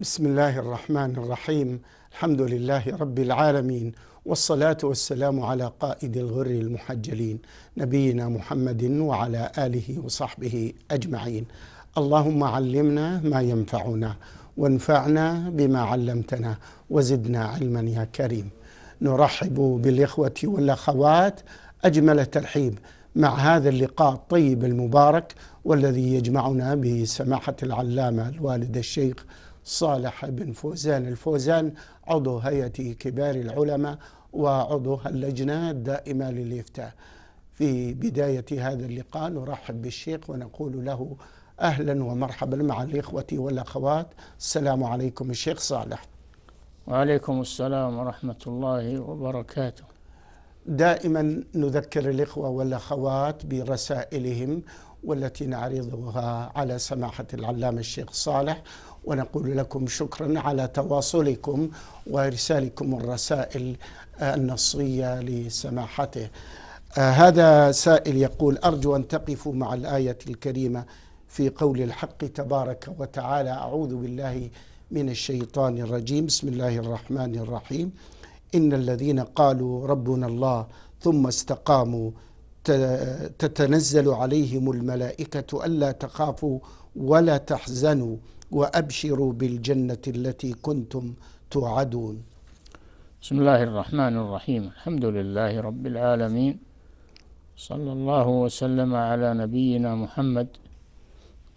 بسم الله الرحمن الرحيم الحمد لله رب العالمين والصلاة والسلام على قائد الغر المحجلين نبينا محمد وعلى آله وصحبه أجمعين اللهم علمنا ما ينفعنا وانفعنا بما علمتنا وزدنا علما يا كريم نرحب بالإخوة والأخوات أجمل ترحيب مع هذا اللقاء الطيب المبارك والذي يجمعنا بسماحة العلامة الوالد الشيخ صالح بن فوزان الفوزان عضو هيئة كبار العلماء وعضو اللجنة الدائمة للإفتاء في بداية هذا اللقاء نرحب بالشيخ ونقول له أهلا ومرحبا مع الإخوة والأخوات السلام عليكم الشيخ صالح وعليكم السلام ورحمة الله وبركاته دائما نذكر الإخوة والأخوات برسائلهم والتي نعرضها على سماحة العلامة الشيخ صالح ونقول لكم شكرا على تواصلكم وارسالكم الرسائل النصيه لسماحته آه، هذا سائل يقول ارجو ان تقفوا مع الايه الكريمه في قول الحق تبارك وتعالى اعوذ بالله من الشيطان الرجيم بسم الله الرحمن الرحيم ان الذين قالوا ربنا الله ثم استقاموا تتنزل عليهم الملائكه الا تخافوا ولا تحزنوا وأبشروا بالجنة التي كنتم توعدون بسم الله الرحمن الرحيم الحمد لله رب العالمين صلى الله وسلم على نبينا محمد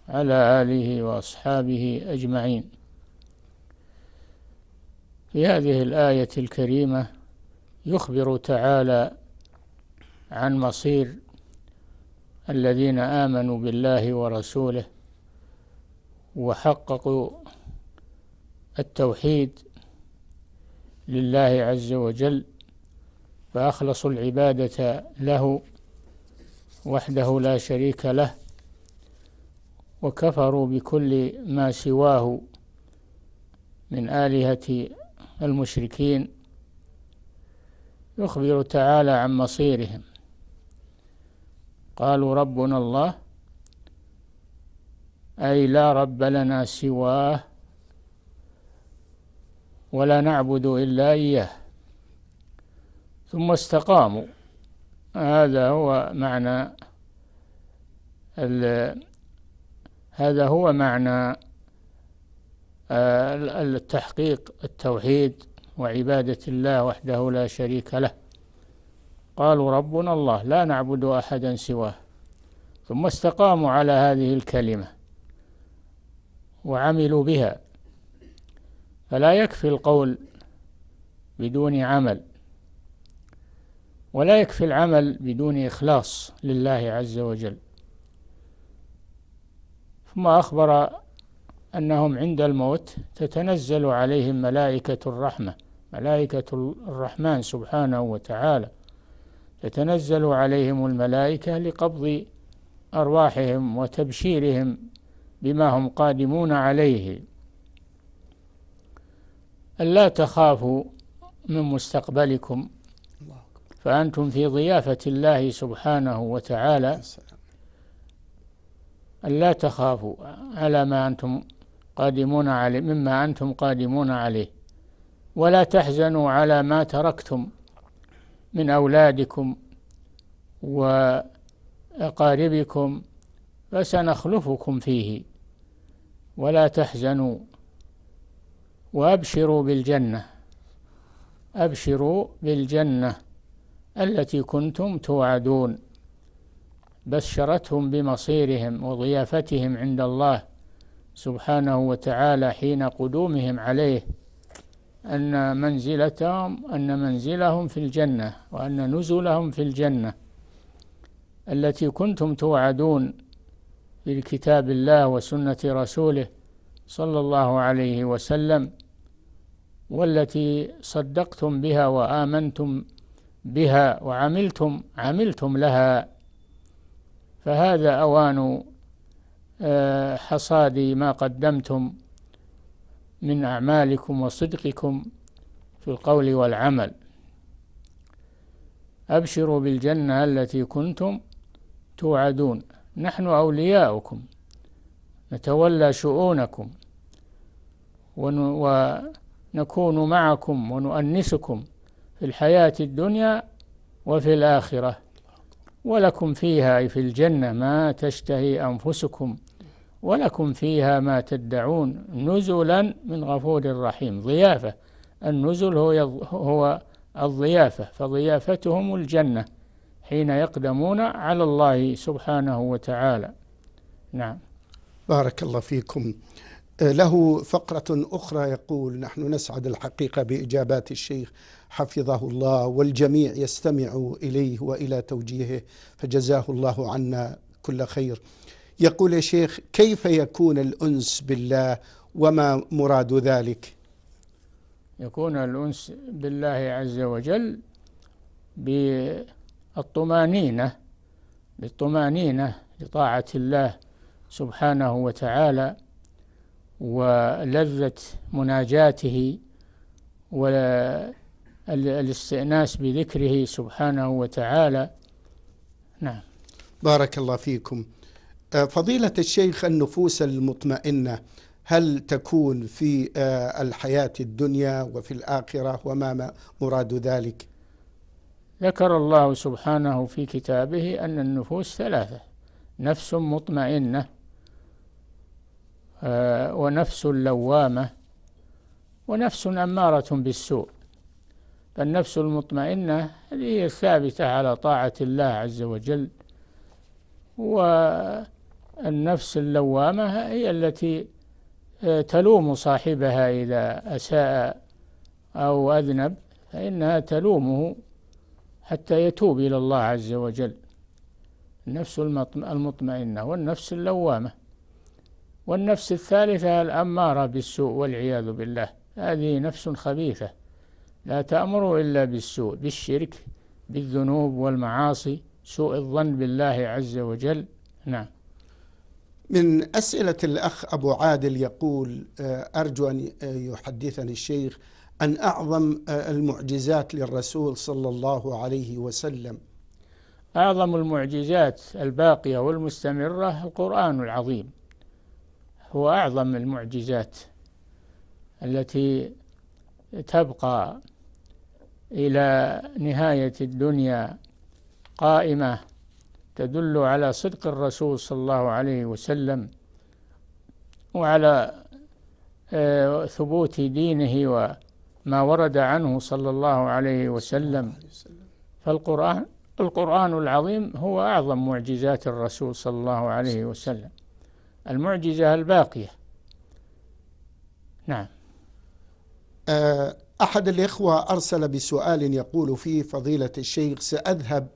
على آله وأصحابه أجمعين في هذه الآية الكريمة يخبر تعالى عن مصير الذين آمنوا بالله ورسوله وحققوا التوحيد لله عز وجل فأخلصوا العبادة له وحده لا شريك له وكفروا بكل ما سواه من آلهة المشركين يخبر تعالى عن مصيرهم قالوا ربنا الله أي لا رب لنا سواه ولا نعبد إلا إياه ثم استقاموا هذا هو معنى هذا هو معنى آه، التحقيق التوحيد وعبادة الله وحده لا شريك له قالوا ربنا الله لا نعبد أحدا سواه ثم استقاموا على هذه الكلمة وعملوا بها فلا يكفي القول بدون عمل ولا يكفي العمل بدون إخلاص لله عز وجل ثم أخبر أنهم عند الموت تتنزل عليهم ملائكة الرحمة ملائكة الرحمن سبحانه وتعالى تتنزل عليهم الملائكة لقبض أرواحهم وتبشيرهم بما هم قادمون عليه ألا تخافوا من مستقبلكم فأنتم في ضيافة الله سبحانه وتعالى ألا تخافوا على ما أنتم قادمون عليه مما أنتم قادمون عليه ولا تحزنوا على ما تركتم من أولادكم وأقاربكم فسنخلفكم فيه ولا تحزنوا وأبشروا بالجنة أبشروا بالجنة التي كنتم توعدون بشرتهم بمصيرهم وضيافتهم عند الله سبحانه وتعالى حين قدومهم عليه أن منزلتهم أن منزلهم في الجنة وأن نزلهم في الجنة التي كنتم توعدون بالكتاب الله وسنة رسوله صلى الله عليه وسلم والتي صدقتم بها وآمنتم بها وعملتم عملتم لها فهذا أوان آه، حصاد ما قدمتم من أعمالكم وصدقكم في القول والعمل أبشروا بالجنة التي كنتم توعدون نحن أولياؤكم نتولى شؤونكم ونكون معكم ونؤنسكم في الحياة الدنيا وفي الآخرة ولكم فيها أي في الجنة ما تشتهي أنفسكم ولكم فيها ما تدعون نزلا من غفور رحيم ضيافة النزل هو هو الضيافة فضيافتهم الجنة حين يقدمون على الله سبحانه وتعالى نعم بارك الله فيكم له فقرة أخرى يقول نحن نسعد الحقيقة بإجابات الشيخ حفظه الله والجميع يستمع إليه وإلى توجيهه فجزاه الله عنا كل خير يقول يا شيخ كيف يكون الأنس بالله وما مراد ذلك يكون الأنس بالله عز وجل بالطمأنينة بالطمأنينة لطاعة الله سبحانه وتعالى ولذة مناجاته والاستئناس بذكره سبحانه وتعالى نعم بارك الله فيكم آه، فضيلة الشيخ النفوس المطمئنة هل تكون في آه، الحياة الدنيا وفي الآخرة وما مراد ذلك ذكر الله سبحانه في كتابه أن النفوس ثلاثة نفس مطمئنة آه، ونفس لوامة ونفس أمارة بالسوء فالنفس المطمئنة هذه الثابتة على طاعة الله عز وجل والنفس اللوامة هي التي آه، تلوم صاحبها إذا أساء أو أذنب فإنها تلومه حتى يتوب إلى الله عز وجل النفس المطمئنة والنفس اللوامة والنفس الثالثة الأمارة بالسوء والعياذ بالله هذه نفس خبيثة لا تأمر إلا بالسوء بالشرك بالذنوب والمعاصي سوء الظن بالله عز وجل نعم من أسئلة الأخ أبو عادل يقول آه، أرجو أن آه، يحدثني الشيخ أن أعظم آه، المعجزات للرسول صلى الله عليه وسلم أعظم المعجزات الباقية والمستمرة القرآن العظيم هو أعظم المعجزات التي تبقى إلى نهاية الدنيا قائمة تدل على صدق الرسول صلى الله عليه وسلم وعلى آه، ثبوت دينه وما ورد عنه صلى الله عليه وسلم فالقرآن القرآن العظيم هو أعظم معجزات الرسول صلى الله عليه وسلم المعجزة الباقية نعم آه، أحد الإخوة أرسل بسؤال يقول فيه فضيلة الشيخ سأذهب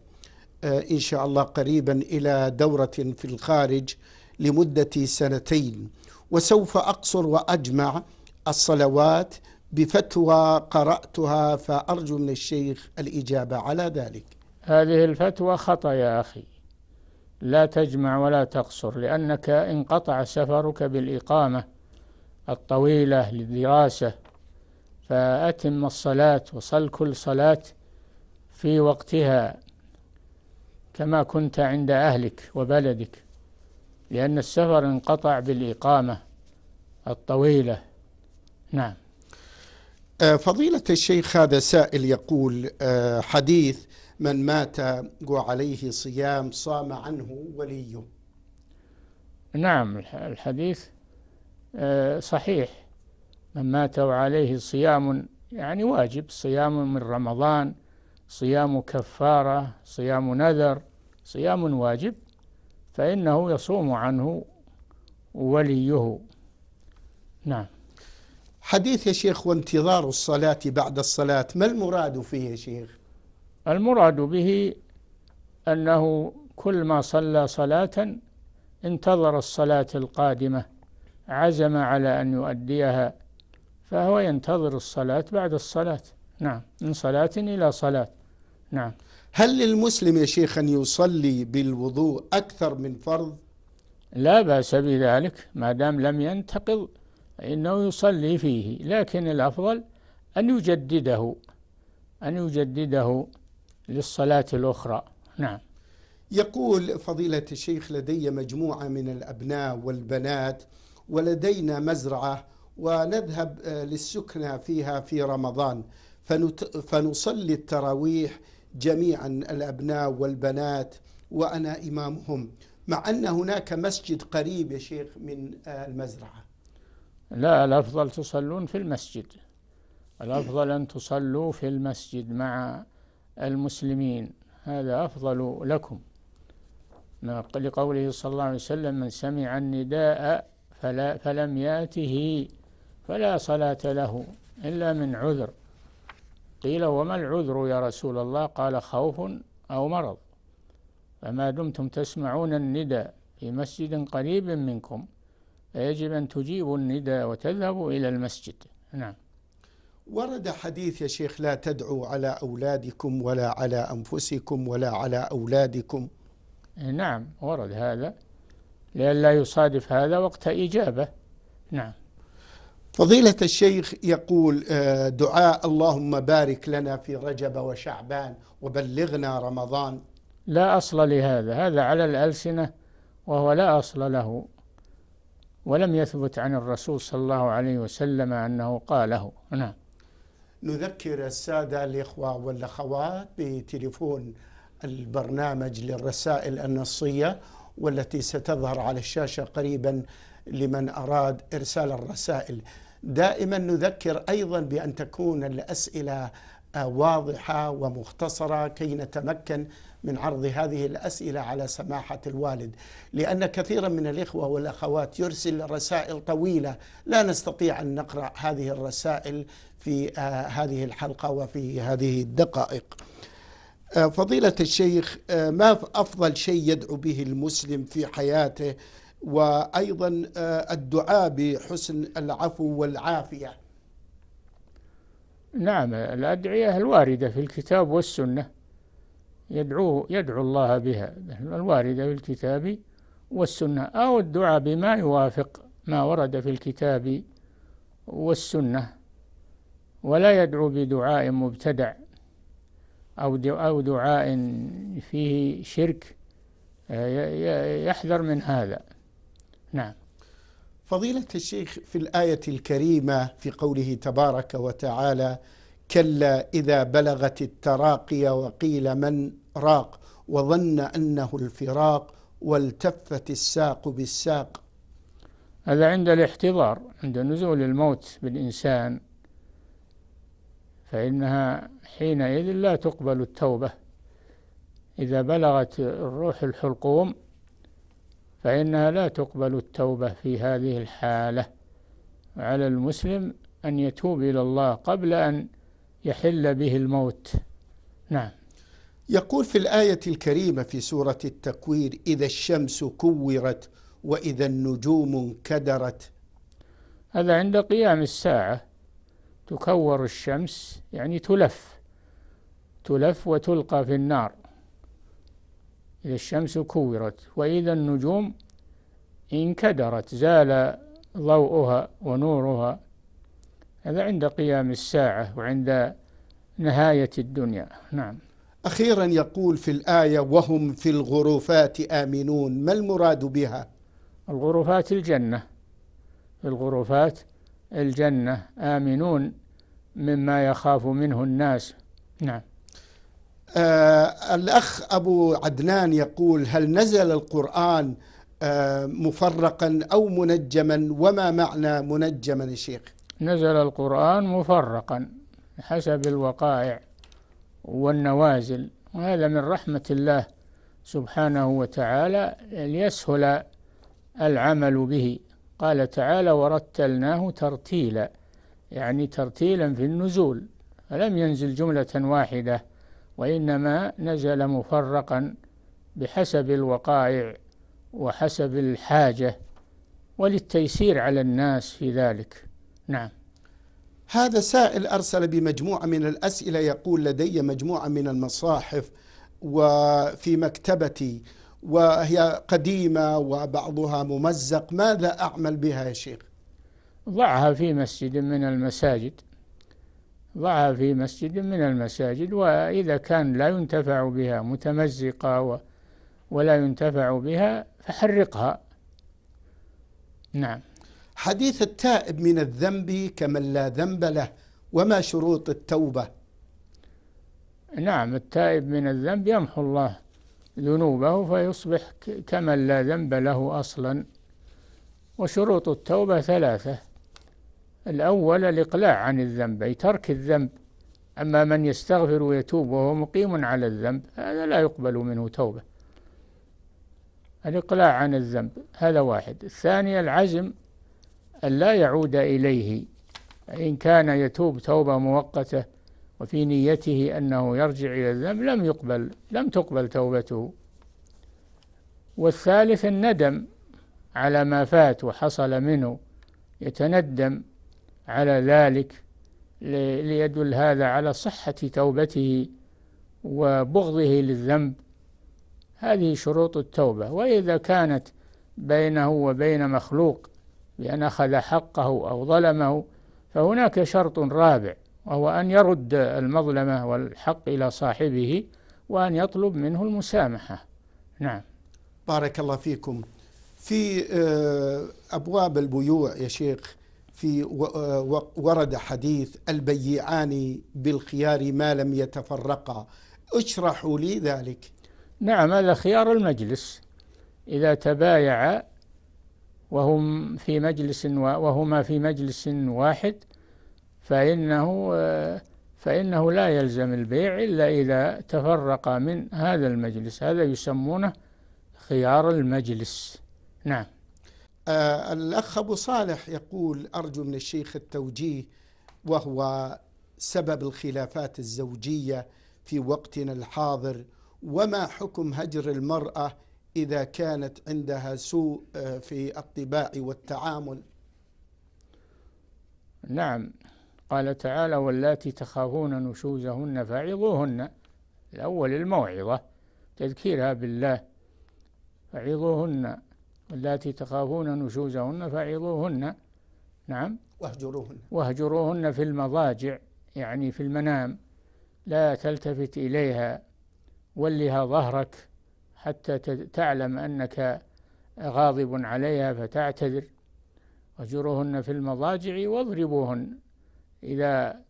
آه، إن شاء الله قريبا إلى دورة في الخارج لمدة سنتين وسوف أقصر وأجمع الصلوات بفتوى قرأتها فأرجو من الشيخ الإجابة على ذلك هذه الفتوى خطأ يا أخي لا تجمع ولا تقصر لأنك انقطع سفرك بالإقامة الطويلة للدراسة فأتم الصلاة وصل كل صلاة في وقتها كما كنت عند أهلك وبلدك لأن السفر انقطع بالإقامة الطويلة نعم آه، فضيلة الشيخ هذا سائل يقول آه، حديث من مات وعليه صيام صام عنه وليه نعم الحديث آه، صحيح من مات وعليه صيام يعني واجب صيام من رمضان صيام كفارة صيام نذر صيام واجب فإنه يصوم عنه وليه نعم حديث يا شيخ وانتظار الصلاة بعد الصلاة ما المراد فيه يا شيخ المراد به أنه كل ما صلى صلاة انتظر الصلاة القادمة عزم على أن يؤديها فهو ينتظر الصلاة بعد الصلاة نعم من صلاة إلى صلاة نعم هل للمسلم يا شيخ أن يصلي بالوضوء أكثر من فرض لا بأس بذلك ما دام لم ينتقض إنه يصلي فيه لكن الأفضل أن يجدده أن يجدده للصلاة الأخرى نعم يقول فضيلة الشيخ لدي مجموعة من الأبناء والبنات ولدينا مزرعة ونذهب آه، للسكنة فيها في رمضان فنصلي التراويح جميعا الأبناء والبنات وأنا إمامهم مع أن هناك مسجد قريب يا شيخ من آه، المزرعة لا الأفضل تصلون في المسجد الأفضل أن تصلوا في المسجد مع المسلمين هذا أفضل لكم لقوله صلى الله عليه وسلم من سمع النداء فلا فلم ياته فلا صلاة له إلا من عذر قيل وما العذر يا رسول الله قال خوف أو مرض فما دمتم تسمعون النداء في مسجد قريب منكم فيجب أن تجيبوا النداء وتذهبوا إلى المسجد نعم ورد حديث يا شيخ لا تدعوا على أولادكم ولا على أنفسكم ولا على أولادكم إيه، نعم ورد هذا لئلا يصادف هذا وقت إجابة نعم فضيلة الشيخ يقول آه، دعاء اللهم بارك لنا في رجب وشعبان وبلغنا رمضان لا أصل لهذا هذا على الألسنة وهو لا أصل له ولم يثبت عن الرسول صلى الله عليه وسلم أنه قاله نعم نذكر السادة الإخوة والأخوات بتليفون البرنامج للرسائل النصية والتي ستظهر على الشاشة قريبا لمن أراد إرسال الرسائل دائما نذكر أيضا بأن تكون الأسئلة واضحه ومختصره كي نتمكن من عرض هذه الاسئله على سماحه الوالد لان كثيرا من الاخوه والاخوات يرسل رسائل طويله لا نستطيع ان نقرا هذه الرسائل في آه، هذه الحلقه وفي هذه الدقائق. آه، فضيله الشيخ آه، ما افضل شيء يدعو به المسلم في حياته وايضا الدعاء بحسن العفو والعافيه نعم الأدعية الواردة في الكتاب والسنة يدعوه يدعو الله بها الواردة في الكتاب والسنة أو الدعاء بما يوافق ما ورد في الكتاب والسنة ولا يدعو بدعاء مبتدع أو أو دعاء فيه شرك آه، يحذر من هذا نعم فضيلة الشيخ في الآية الكريمة في قوله تبارك وتعالى كلا إذا بلغت التراقي وقيل من راق وظن أنه الفراق والتفت الساق بالساق هذا عند الاحتضار عند نزول الموت بالإنسان فإنها حينئذ لا تقبل التوبة إذا بلغت الروح الحلقوم فإنها لا تقبل التوبة في هذه الحالة على المسلم أن يتوب إلى الله قبل أن يحل به الموت نعم يقول في الآية الكريمة في سورة التكوير إذا الشمس كورت وإذا النجوم انكدرت هذا عند قيام الساعة تكور الشمس يعني تلف تلف وتلقى في النار إذا الشمس كورت وإذا النجوم انكدرت زال ضوءها ونورها هذا عند قيام الساعة وعند نهاية الدنيا نعم أخيرا يقول في الآية وهم في الغرفات آمنون ما المراد بها الغرفات الجنة الغرفات الجنة آمنون مما يخاف منه الناس نعم آه الأخ أبو عدنان يقول هل نزل القرآن آه مفرقا أو منجما وما معنى منجما يا شيخ نزل القرآن مفرقا حسب الوقائع والنوازل وهذا من رحمة الله سبحانه وتعالى ليسهل العمل به قال تعالى ورتلناه ترتيلا يعني ترتيلا في النزول فلم ينزل جملة واحدة وإنما نزل مفرقا بحسب الوقائع وحسب الحاجة وللتيسير على الناس في ذلك نعم هذا سائل أرسل بمجموعة من الأسئلة يقول لدي مجموعة من المصاحف وفي مكتبتي وهي قديمة وبعضها ممزق ماذا أعمل بها يا شيخ ضعها في مسجد من المساجد ضعها في مسجد من المساجد وإذا كان لا ينتفع بها متمزقة ولا ينتفع بها فحرقها نعم حديث التائب من الذنب كمن لا ذنب له وما شروط التوبة نعم التائب من الذنب يمحو الله ذنوبه فيصبح كمن لا ذنب له أصلا وشروط التوبة ثلاثة الأول الإقلاع عن الذنب أي ترك الذنب أما من يستغفر ويتوب وهو مقيم على الذنب هذا لا يقبل منه توبة الإقلاع عن الذنب هذا واحد الثاني العزم أن لا يعود إليه إن كان يتوب توبة مؤقتة وفي نيته أنه يرجع إلى الذنب لم يقبل لم تقبل توبته والثالث الندم على ما فات وحصل منه يتندم على ذلك ليدل هذا على صحة توبته وبغضه للذنب هذه شروط التوبة وإذا كانت بينه وبين مخلوق بأن أخذ حقه أو ظلمه فهناك شرط رابع وهو أن يرد المظلمة والحق إلى صاحبه وأن يطلب منه المسامحة نعم بارك الله فيكم في آه، أبواب البيوع يا شيخ في آه، ورد حديث البيعان بالخيار ما لم يتفرقا اشرحوا لي ذلك نعم هذا خيار المجلس إذا تبايع وهم في مجلس وهما في مجلس واحد فإنه آه، فإنه لا يلزم البيع إلا إذا تفرق من هذا المجلس هذا يسمونه خيار المجلس نعم آه الأخ أبو صالح يقول أرجو من الشيخ التوجيه وهو سبب الخلافات الزوجية في وقتنا الحاضر وما حكم هجر المرأة إذا كانت عندها سوء آه، في الطباع والتعامل نعم قال تعالى واللاتي تخافون نشوزهن فعظوهن الأول الموعظة تذكيرها بالله فعظوهن واللاتي تخافون نشوزهن فعظوهن نعم واهجروهن واهجروهن في المضاجع يعني في المنام لا تلتفت إليها ولها ظهرك حتى تعلم أنك غاضب عليها فتعتذر واهجروهن في المضاجع واضربوهن إذا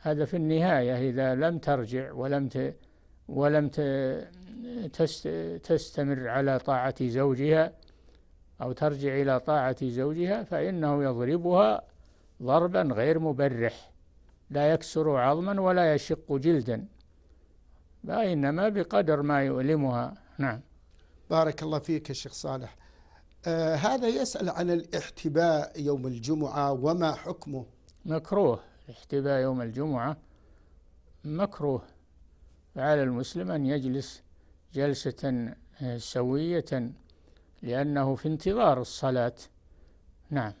هذا في النهاية إذا لم ترجع ولم ت ولم تستمر على طاعة زوجها أو ترجع إلى طاعة زوجها فإنه يضربها ضربا غير مبرح لا يكسر عظما ولا يشق جلدا فإنما بقدر ما يؤلمها نعم بارك الله فيك الشيخ صالح آه هذا يسأل عن الاحتباء يوم الجمعة وما حكمه مكروه احتباء يوم الجمعة مكروه على المسلم أن يجلس جلسة آه، سوية لأنه في انتظار الصلاة نعم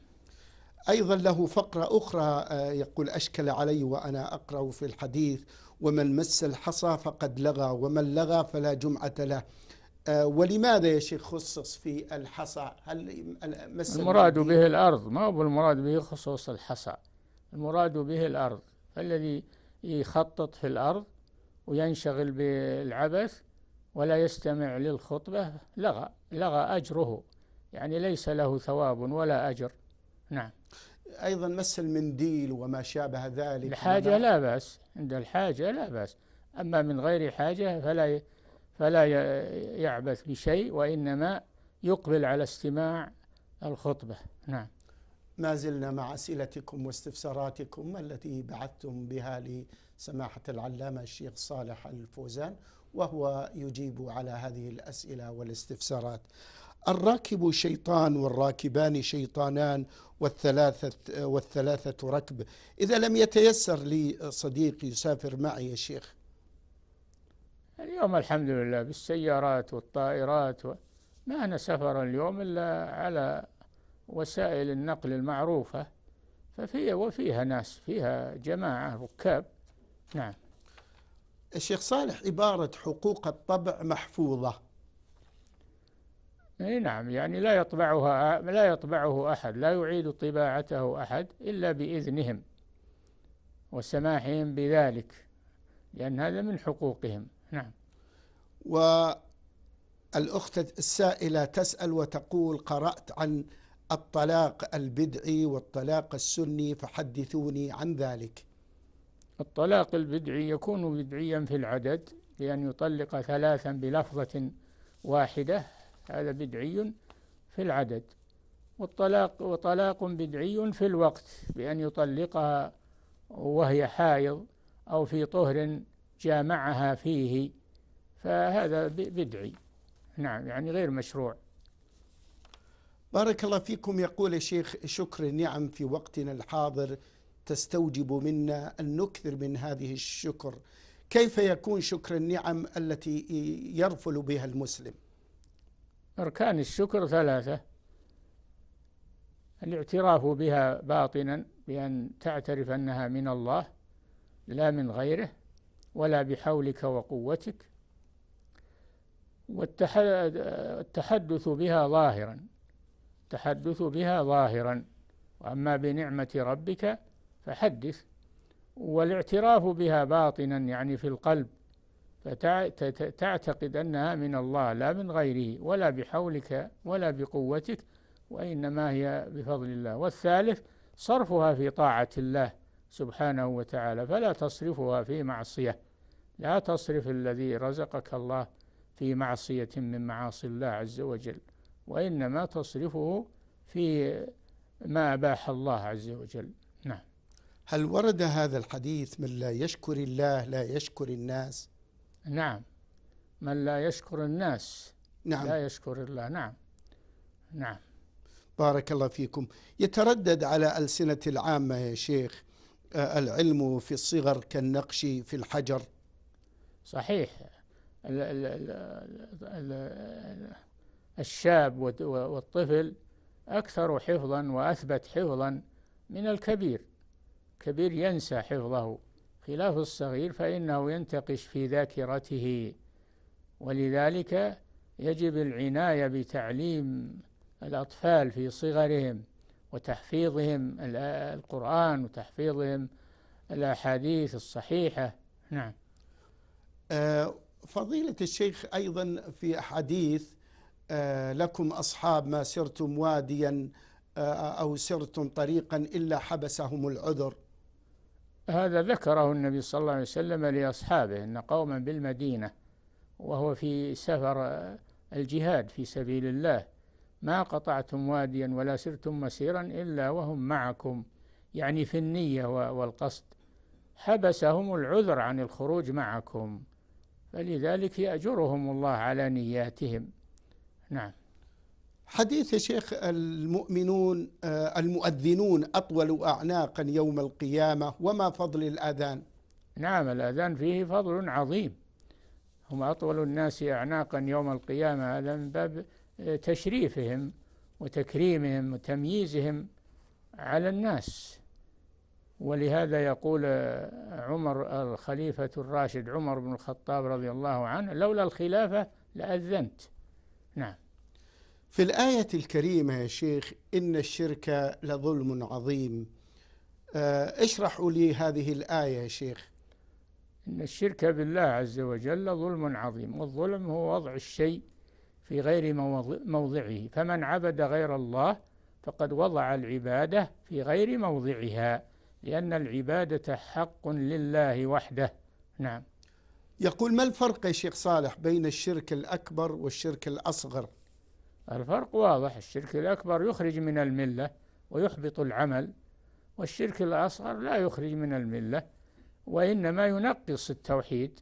أيضا له فقرة أخرى آه، يقول أشكل علي وأنا أقرأ في الحديث ومن مس الحصى فقد لغى ومن لغى فلا جمعة له آه، ولماذا يا شيخ خصص في الحصى هل مس المراد به الأرض ما هو المراد به خصوص الحصى المراد به الأرض الذي يخطط في الأرض وينشغل بالعبث ولا يستمع للخطبة لغى لغى أجره يعني ليس له ثواب ولا أجر نعم أيضا مس المنديل وما شابه ذلك الحاجة نعم. لا بأس عند الحاجة لا بأس أما من غير حاجة فلا فلا يعبث بشيء وإنما يقبل على استماع الخطبة نعم ما زلنا مع أسئلتكم واستفساراتكم التي بعثتم بها لسماحة العلامة الشيخ صالح الفوزان وهو يجيب على هذه الاسئله والاستفسارات. الراكب شيطان والراكبان شيطانان والثلاثة والثلاثة ركب إذا لم يتيسر لي صديق يسافر معي يا شيخ اليوم الحمد لله بالسيارات والطائرات و... ما أنا سفر اليوم إلا على وسائل النقل المعروفة ففي وفيها ناس فيها جماعة ركاب نعم الشيخ صالح عبارة حقوق الطبع محفوظة اي نعم يعني لا يطبعها لا يطبعه احد لا يعيد طباعته احد الا باذنهم وسماحهم بذلك لان هذا من حقوقهم نعم والاخت السائله تسال وتقول قرات عن الطلاق البدعي والطلاق السني فحدثوني عن ذلك الطلاق البدعي يكون بدعيا في العدد لأن يطلق ثلاثا بلفظة واحدة هذا بدعي في العدد والطلاق وطلاق بدعي في الوقت بأن يطلقها وهي حائض أو في طهر جامعها فيه فهذا بدعي نعم يعني غير مشروع بارك الله فيكم يقول الشيخ شكر النعم في وقتنا الحاضر تستوجب منا أن نكثر من هذه الشكر كيف يكون شكر النعم التي يرفل بها المسلم أركان الشكر ثلاثة الاعتراف بها باطنا بأن تعترف أنها من الله لا من غيره ولا بحولك وقوتك والتحدث بها ظاهرا التحدث بها ظاهرا وأما بنعمة ربك فحدث والاعتراف بها باطنا يعني في القلب فتعتقد أنها من الله لا من غيره ولا بحولك ولا بقوتك وإنما هي بفضل الله والثالث صرفها في طاعة الله سبحانه وتعالى فلا تصرفها في معصية لا تصرف الذي رزقك الله في معصية من معاصي الله عز وجل وإنما تصرفه في ما أباح الله عز وجل هل ورد هذا الحديث من لا يشكر الله لا يشكر الناس نعم من لا يشكر الناس نعم لا يشكر الله نعم نعم بارك الله فيكم يتردد على ألسنة العامة يا شيخ آه، العلم في الصغر كالنقش في الحجر صحيح الشاب والطفل أكثر حفظا وأثبت حفظا من الكبير كبير ينسى حفظه خلاف الصغير فإنه ينتقش في ذاكرته ولذلك يجب العناية بتعليم الأطفال في صغرهم وتحفيظهم القرآن وتحفيظهم الأحاديث الصحيحة نعم آه، فضيلة الشيخ أيضا في أحاديث آه، لكم أصحاب ما سرتم واديا آه، أو سرتم طريقا إلا حبسهم العذر هذا ذكره النبي صلى الله عليه وسلم لأصحابه أن قوما بالمدينة وهو في سفر الجهاد في سبيل الله ما قطعتم واديا ولا سرتم مسيرا إلا وهم معكم يعني في النية والقصد حبسهم العذر عن الخروج معكم فلذلك يأجرهم الله على نياتهم نعم حديث يا شيخ المؤمنون آه، المؤذنون أطول أعناقا يوم القيامة وما فضل الأذان نعم الأذان فيه فضل عظيم هم أطول الناس أعناقا يوم القيامة هذا من باب آه، تشريفهم وتكريمهم وتمييزهم على الناس ولهذا يقول آه، عمر الخليفة الراشد عمر بن الخطاب رضي الله عنه لولا الخلافة لأذنت نعم في الآية الكريمة يا شيخ إن الشرك لظلم عظيم آه، اشرحوا لي هذه الآية يا شيخ إن الشرك بالله عز وجل ظلم عظيم والظلم هو وضع الشيء في غير موضعه فمن عبد غير الله فقد وضع العبادة في غير موضعها لأن العبادة حق لله وحده نعم يقول ما الفرق يا شيخ صالح بين الشرك الأكبر والشرك الأصغر الفرق واضح الشرك الأكبر يخرج من الملة ويحبط العمل والشرك الأصغر لا يخرج من الملة وإنما ينقص التوحيد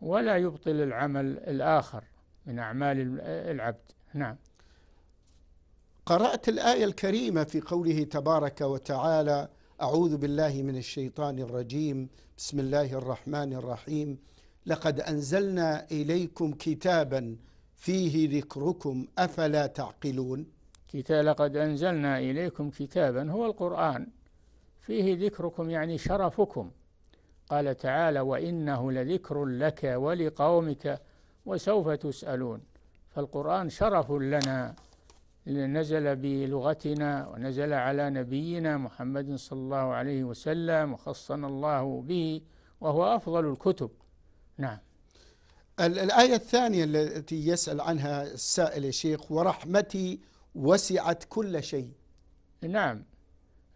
ولا يبطل العمل الآخر من أعمال العبد نعم قرأت الآية الكريمة في قوله تبارك وتعالى أعوذ بالله من الشيطان الرجيم بسم الله الرحمن الرحيم لقد أنزلنا إليكم كتابا فيه ذكركم أفلا تعقلون كتاب لقد أنزلنا إليكم كتابا هو القرآن فيه ذكركم يعني شرفكم قال تعالى وإنه لذكر لك ولقومك وسوف تسألون فالقرآن شرف لنا نزل بلغتنا ونزل على نبينا محمد صلى الله عليه وسلم وخصنا الله به وهو أفضل الكتب نعم الآية الثانية التي يسأل عنها السائل يا شيخ ورحمتي وسعت كل شيء نعم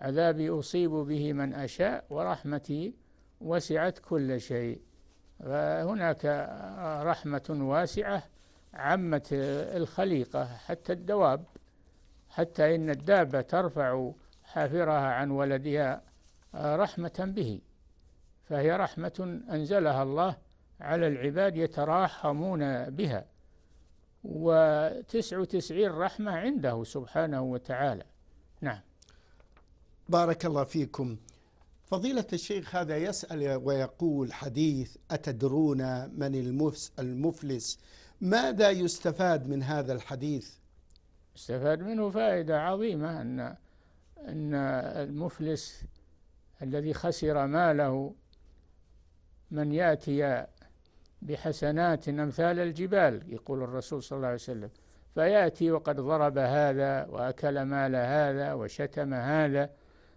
عذابي أصيب به من أشاء ورحمتي وسعت كل شيء فهناك رحمة واسعة عمت الخليقة حتى الدواب حتى إن الدابة ترفع حافرها عن ولدها رحمة به فهي رحمة أنزلها الله على العباد يتراحمون بها وتسع وتسعين رحمة عنده سبحانه وتعالى نعم بارك الله فيكم فضيلة الشيخ هذا يسأل ويقول حديث أتدرون من المفلس ماذا يستفاد من هذا الحديث استفاد منه فائدة عظيمة أن أن المفلس الذي خسر ماله من يأتي بحسنات أمثال الجبال يقول الرسول صلى الله عليه وسلم فيأتي وقد ضرب هذا وأكل مال هذا وشتم هذا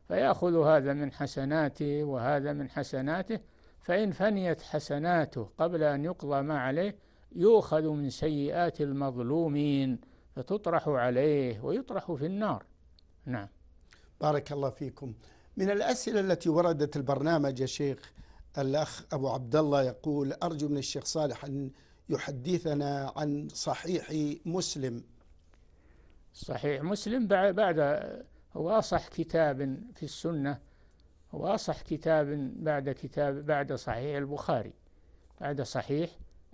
فيأخذ هذا من حسناته وهذا من حسناته فإن فنيت حسناته قبل أن يقضى ما عليه يؤخذ من سيئات المظلومين فتطرح عليه ويطرح في النار نعم بارك الله فيكم من الأسئلة التي وردت البرنامج يا شيخ الأخ أبو عبد الله يقول أرجو من الشيخ صالح أن يحدثنا عن صحيح مسلم صحيح مسلم بعد هو أصح كتاب في السنة هو أصح كتاب بعد كتاب بعد صحيح البخاري بعد صحيح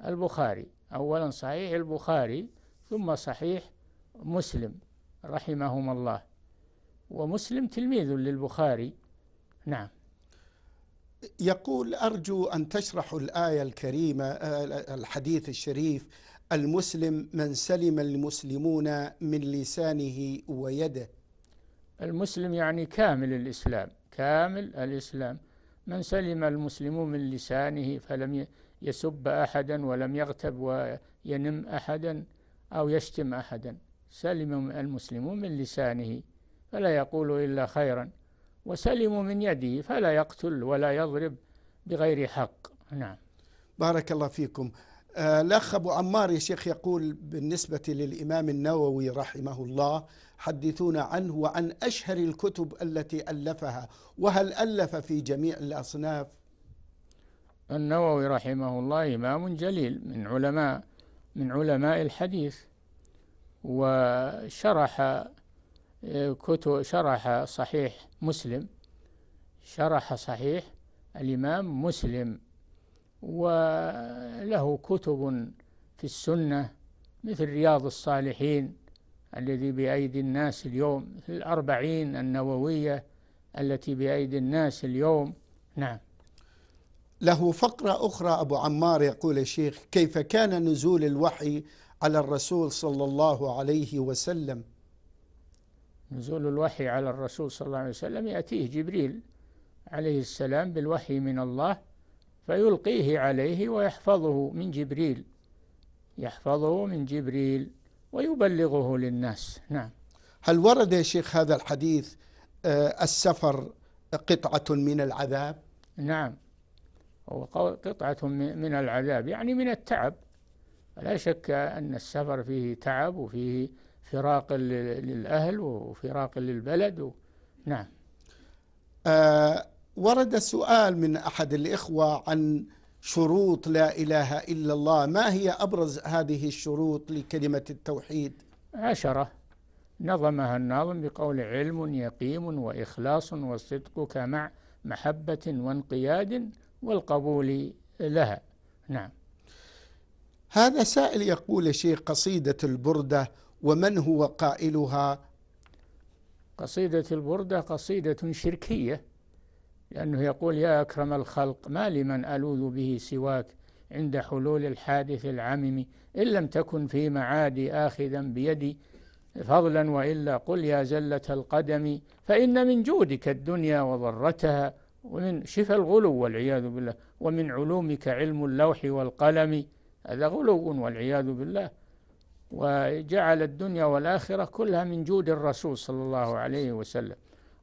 البخاري أولا صحيح البخاري ثم صحيح مسلم رحمهما الله ومسلم تلميذ للبخاري نعم يقول أرجو أن تشرحوا الآية الكريمة آه، الحديث الشريف المسلم من سلم المسلمون من لسانه ويده المسلم يعني كامل الإسلام كامل الإسلام من سلم المسلمون من لسانه فلم يسب أحدا ولم يغتب وينم أحدا أو يشتم أحدا سلم المسلمون من لسانه فلا يقول إلا خيرا وسلموا من يده فلا يقتل ولا يضرب بغير حق نعم بارك الله فيكم آه، الأخ أبو عمار يا شيخ يقول بالنسبة للإمام النووي رحمه الله حدثونا عنه وعن أشهر الكتب التي ألفها وهل ألف في جميع الأصناف النووي رحمه الله إمام جليل من علماء من علماء الحديث وشرح كتب شرح صحيح مسلم شرح صحيح الإمام مسلم وله كتب في السنة مثل رياض الصالحين الذي بأيدي الناس اليوم الأربعين النووية التي بأيدي الناس اليوم نعم له فقرة أخرى أبو عمار يقول الشيخ كيف كان نزول الوحي على الرسول صلى الله عليه وسلم نزول الوحي على الرسول صلى الله عليه وسلم يأتيه جبريل عليه السلام بالوحي من الله فيلقيه عليه ويحفظه من جبريل يحفظه من جبريل ويبلغه للناس نعم هل ورد يا شيخ هذا الحديث آه، السفر قطعة من العذاب نعم هو قطعة من العذاب يعني من التعب لا شك أن السفر فيه تعب وفيه فراق للأهل وفراق للبلد و... نعم آه ورد سؤال من أحد الإخوة عن شروط لا إله إلا الله ما هي أبرز هذه الشروط لكلمة التوحيد عشرة نظمها الناظم بقول علم يقيم وإخلاص وصدقك مع محبة وانقياد والقبول لها نعم هذا سائل يقول شيخ قصيدة البردة ومن هو قائلها قصيدة البردة قصيدة شركية لأنه يقول يا أكرم الخلق ما لمن ألوذ به سواك عند حلول الحادث العمم إن لم تكن في معادي آخذا بيدي فضلا وإلا قل يا زلة القدم فإن من جودك الدنيا وضرتها ومن شفى الغلو والعياذ بالله ومن علومك علم اللوح والقلم هذا غلو والعياذ بالله وجعل الدنيا والآخرة كلها من جود الرسول صلى الله عليه وسلم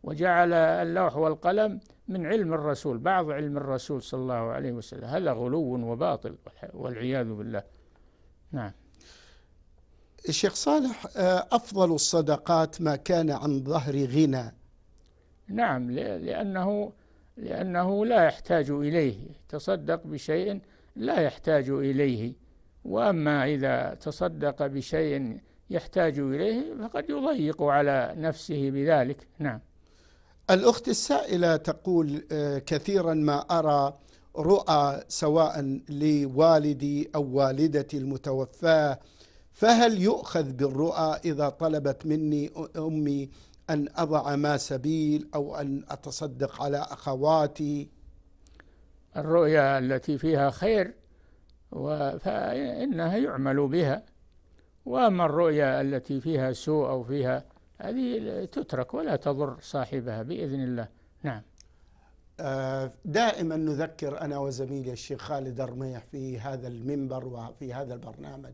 وجعل اللوح والقلم من علم الرسول بعض علم الرسول صلى الله عليه وسلم هذا غلو وباطل والعياذ بالله نعم الشيخ صالح آه، أفضل الصدقات ما كان عن ظهر غنى نعم لأنه لأنه لا يحتاج إليه تصدق بشيء لا يحتاج إليه وأما إذا تصدق بشيء يحتاج إليه فقد يضيق على نفسه بذلك نعم الأخت السائلة تقول آه، كثيرا ما أرى رؤى سواء لوالدي أو والدتي المتوفاة فهل يؤخذ بالرؤى إذا طلبت مني أمي أن أضع ما سبيل أو أن أتصدق على أخواتي الرؤيا التي فيها خير فإنها يعمل بها وأما الرؤيا التي فيها سوء أو فيها هذه تترك ولا تضر صاحبها بإذن الله نعم آه، دائما نذكر أنا وزميلي الشيخ خالد الرميح في هذا المنبر وفي هذا البرنامج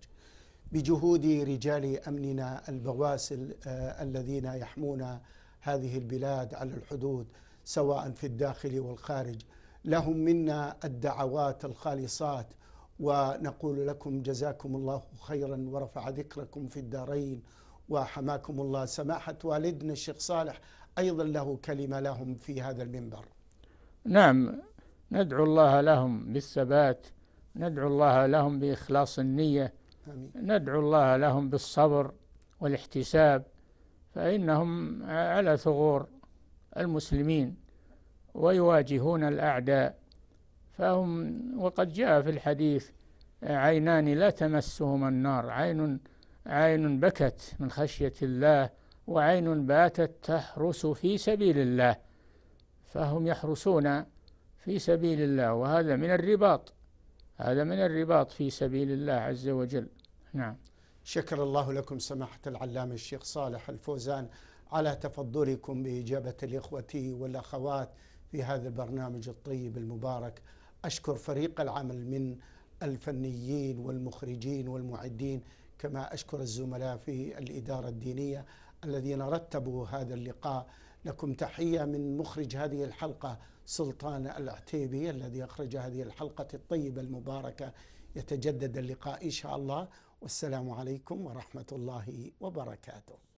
بجهود رجال أمننا البواسل آه، الذين يحمون هذه البلاد على الحدود سواء في الداخل والخارج لهم منا الدعوات الخالصات ونقول لكم جزاكم الله خيرا ورفع ذكركم في الدارين وحماكم الله سماحة والدنا الشيخ صالح أيضا له كلمة لهم في هذا المنبر نعم ندعو الله لهم بالثبات ندعو الله لهم بإخلاص النية آمين. ندعو الله لهم بالصبر والاحتساب فإنهم على ثغور المسلمين ويواجهون الأعداء فهم وقد جاء في الحديث عينان لا تمسهما النار عين عين بكت من خشية الله وعين باتت تحرس في سبيل الله فهم يحرسون في سبيل الله وهذا من الرباط هذا من الرباط في سبيل الله عز وجل نعم شكر الله لكم سماحة العلامة الشيخ صالح الفوزان على تفضلكم بإجابة الإخوة والأخوات في هذا البرنامج الطيب المبارك أشكر فريق العمل من الفنيين والمخرجين والمعدين كما أشكر الزملاء في الإدارة الدينية الذين رتبوا هذا اللقاء لكم تحية من مخرج هذه الحلقة سلطان العتيبي الذي أخرج هذه الحلقة الطيبة المباركة يتجدد اللقاء إن شاء الله والسلام عليكم ورحمة الله وبركاته